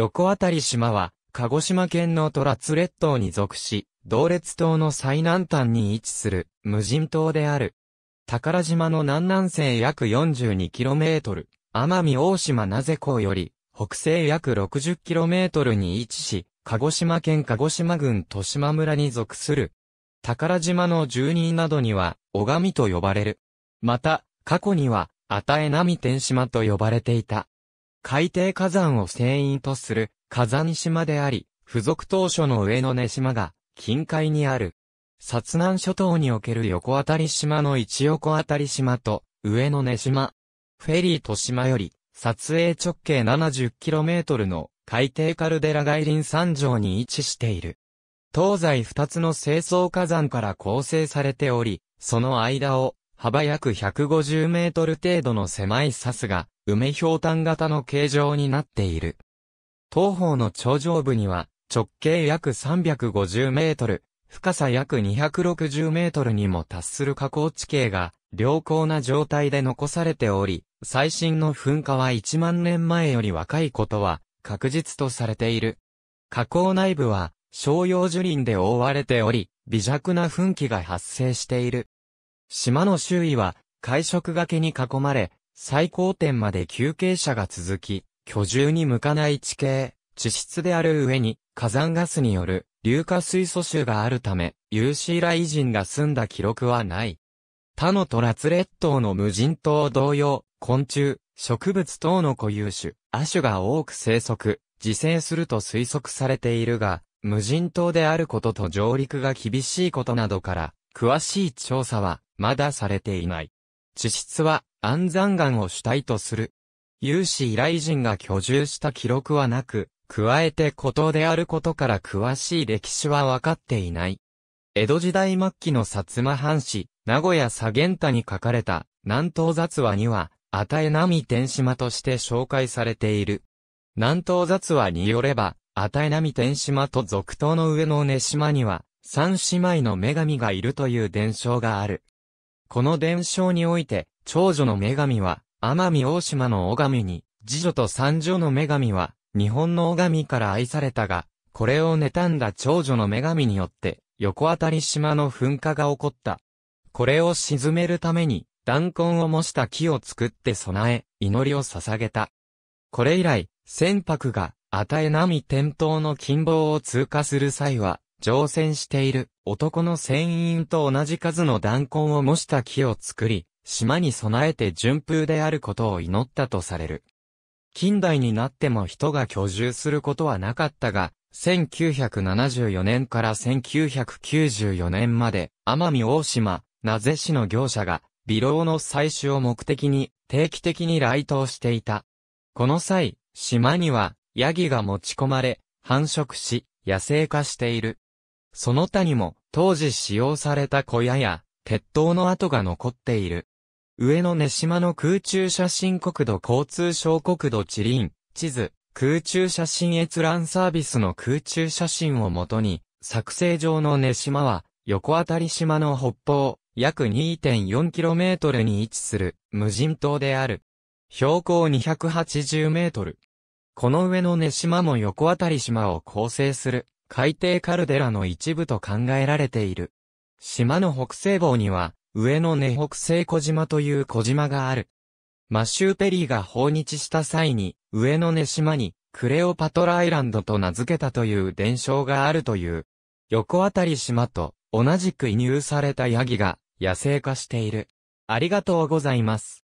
横渡り島は、鹿児島県のトラツ列島に属し、同列島の最南端に位置する無人島である。宝島の南南西約 42km、奄美大島名瀬港より北西約 60km に位置し、鹿児島県鹿児島郡豊島村に属する。宝島の住人などには、小神と呼ばれる。また、過去には、与えなみ天島と呼ばれていた。海底火山を船員とする火山島であり、付属当初の上の根島が近海にある。薩南諸島における横当たり島の一横当たり島と上野根島。フェリーと島より撮影直径 70km の海底カルデラ外輪山上に位置している。東西二つの清掃火山から構成されており、その間を幅約150メートル程度の狭いサスが、梅氷炭型の形状になっている。東方の頂上部には、直径約350メートル、深さ約260メートルにも達する加工地形が、良好な状態で残されており、最新の噴火は1万年前より若いことは、確実とされている。火口内部は、商用樹林で覆われており、微弱な噴気が発生している。島の周囲は、海食がけに囲まれ、最高点まで休憩者が続き、居住に向かない地形、地質である上に、火山ガスによる硫化水素臭があるため、有志以来人が住んだ記録はない。他のトラツ列島の無人島同様、昆虫、植物等の固有種、亜種が多く生息、自生すると推測されているが、無人島であることと上陸が厳しいことなどから、詳しい調査はまだされていない。地質は安山岩を主体とする。有志依頼人が居住した記録はなく、加えて古島であることから詳しい歴史は分かっていない。江戸時代末期の薩摩藩士、名古屋左源太に書かれた南東雑話には、与え並天島として紹介されている。南東雑話によれば、与え並天島と続島の上の根島には、三姉妹の女神がいるという伝承がある。この伝承において、長女の女神は、奄美大島の女神に、次女と三女の女神は、日本の女神から愛されたが、これを妬んだ長女の女神によって、横当たり島の噴火が起こった。これを沈めるために、弾痕を模した木を作って備え、祈りを捧げた。これ以来、船舶が、与えなみ倒の金棒を通過する際は、乗船している男の船員と同じ数の弾痕を模した木を作り、島に備えて順風であることを祈ったとされる。近代になっても人が居住することはなかったが、1974年から1994年まで、奄美大島、名瀬市の業者が、微老の採取を目的に、定期的に来島していた。この際、島には、ヤギが持ち込まれ、繁殖し、野生化している。その他にも、当時使用された小屋や、鉄塔の跡が残っている。上野根島の空中写真国土交通省国土地理院、地図、空中写真閲覧サービスの空中写真をもとに、作成上の根島は、横当たり島の北方、約 2.4km に位置する、無人島である。標高280メートル。この上の根島も横当たり島を構成する。海底カルデラの一部と考えられている。島の北西方には、上野根北西小島という小島がある。マシューペリーが訪日した際に、上野根島に、クレオパトラアイランドと名付けたという伝承があるという。横あたり島と、同じく移入されたヤギが、野生化している。ありがとうございます。